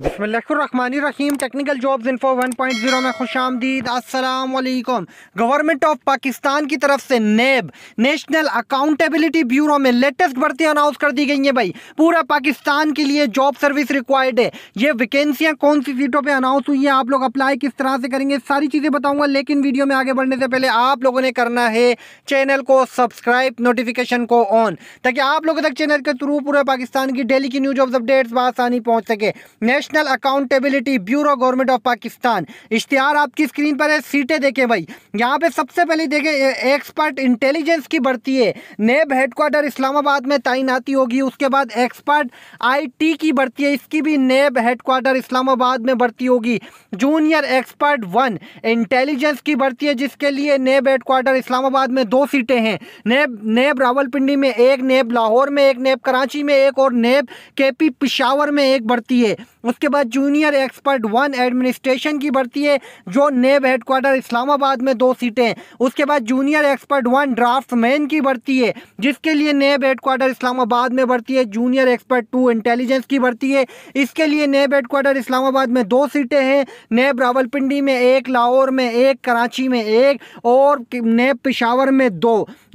रहीम technical jobs info 1.0 में खुश आमदीद असलकम गवर्नमेंट ऑफ पाकिस्तान की तरफ से नेब नेशनल अकाउंटेबिलिटी ब्यूरो में लेटेस्ट भर्ती अनाउंस कर दी गई है भाई पूरा पाकिस्तान के लिए जॉब सर्विस रिक्वायर्ड है ये वैकेंसियाँ कौन सी सीटों पर अनाउंस हुई हैं आप लोग अप्लाई किस तरह से करेंगे सारी चीज़ें बताऊँगा लेकिन वीडियो में आगे बढ़ने से पहले आप लोगों ने करना है चैनल को सब्सक्राइब नोटिफिकेशन को ऑन ताकि आप लोगों तक चैनल के थ्रू पूरे पाकिस्तान की डेली की न्यूज ऑफ अपडेट्स बसानी पहुँच सके next national accountability bureau government of Pakistan इश्तिहार आपकी स्क्रीन पर है सीटें देखें भाई यहाँ पे सबसे पहले देखें एक्सपर्ट इंटेलिजेंस की बढ़ती है नेब हेडक्वार्टर इस्लामाबाद में तैनाती होगी उसके बाद एक्सपर्ट आई की बढ़ती है इसकी भी नेब हेडक्वार्टर इस्लामाबाद में बढ़ती होगी जूनियर एक्सपर्ट वन इंटेलिजेंस की बढ़ती है जिसके लिए नेब हेडक्वार्टर इस्लामाबाद में दो सीटें हैं नेब नेब रावलपिंडी में एक नेब लाहौर में एक नेब कराची में एक और नेब केपी पिशावर में एक बढ़ती है उसके बाद जूनियर एक्सपर्ट वन एडमिनिस्ट्रेशन की भर्ती है जो नेब हेडक्वार्टर इस्लामाबाद में दो सीटें उसके बाद जूनियर एक्सपर्ट वन ड्राफ्टमैन की भर्ती है जिसके लिए नेब हेडक्वार्टर इस्लामाबाद में भर्ती है जूनियर एक्सपर्ट टू इंटेलिजेंस की भर्ती है इसके लिए नेब हेडक्वार्टर इस्लामाबाद में दो सीटें हैं नेब रावलपिंडी में एक लाहौर में एक कराची में एक और नेब पिशावर में दो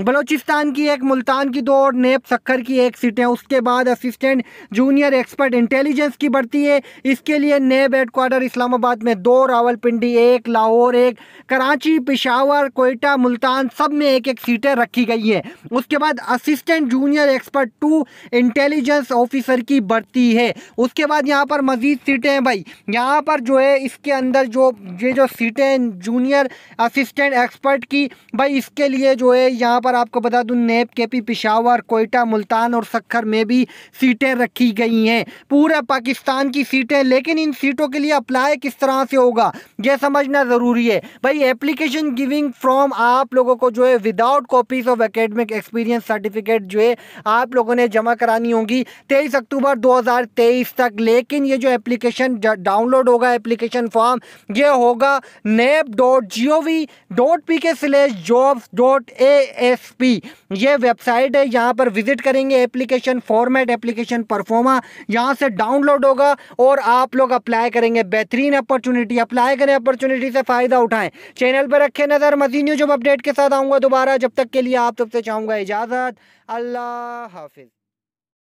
बलोचिस्तान की एक मुल्तान की दो और नेब सक्खर की एक सीटें उसके बाद असिस्टेंट जूनियर एक्सपर्ट इंटेलिजेंस की भर्ती है इसके लिए नेब हेडक्वार्टर इस्लामाबाद में दो रावलपिंडी एक लाहौर एक कराची पिशावर कोयटा मुल्तान सब में एक एक सीटें रखी गई हैं उसके बाद assistant junior expert two intelligence officer की बढ़ती है उसके बाद यहाँ पर मज़ीद सीटें हैं भाई यहाँ पर जो है इसके अंदर जो ये जो सीटें जूनियर असिस्टेंट एक्सपर्ट की भाई इसके लिए जो है यहाँ पर आपको बता दूँ नेब के पी पिशावर कोयटा मुल्तान और सखर में भी सीटें रखी गई हैं पूरे पाकिस्तान की सीटें लेकिन इन सीटों के लिए अप्लाई किस तरह से होगा यह समझना ज़रूरी है भाई एप्लीकेशन गिविंग फ्रॉम आप लोगों को जो है without copies of academic experience certificate जो है आप लोगों ने जमा करानी होगी तेईस अक्टूबर दो तक लेकिन ये जो एप्लीकेशन डाउनलोड होगा एप्लीकेशन फॉर्म ये होगा NAB dot G O V dot P K slash jobs dot A S P ये वेबसाइट है यहाँ पर विजिट करेंगे एप्लीकेशन फॉर्मेट एप्लीकेशन परफॉर्मा यहाँ से डाउनलोड होगा और आप लोग अप्लाई करेंगे बेहतरीन अपॉर्चुनिटी अप्लाई करें अपॉर्चुनिटी से फ़ायदा उठाएं चैनल पर रखें नज़र मजीद न्यूज अपडेट के साथ आऊँगा दोबारा जब तक के लिए आप सबसे चाहूँगा इजाज़त अल्लाह हाफिज़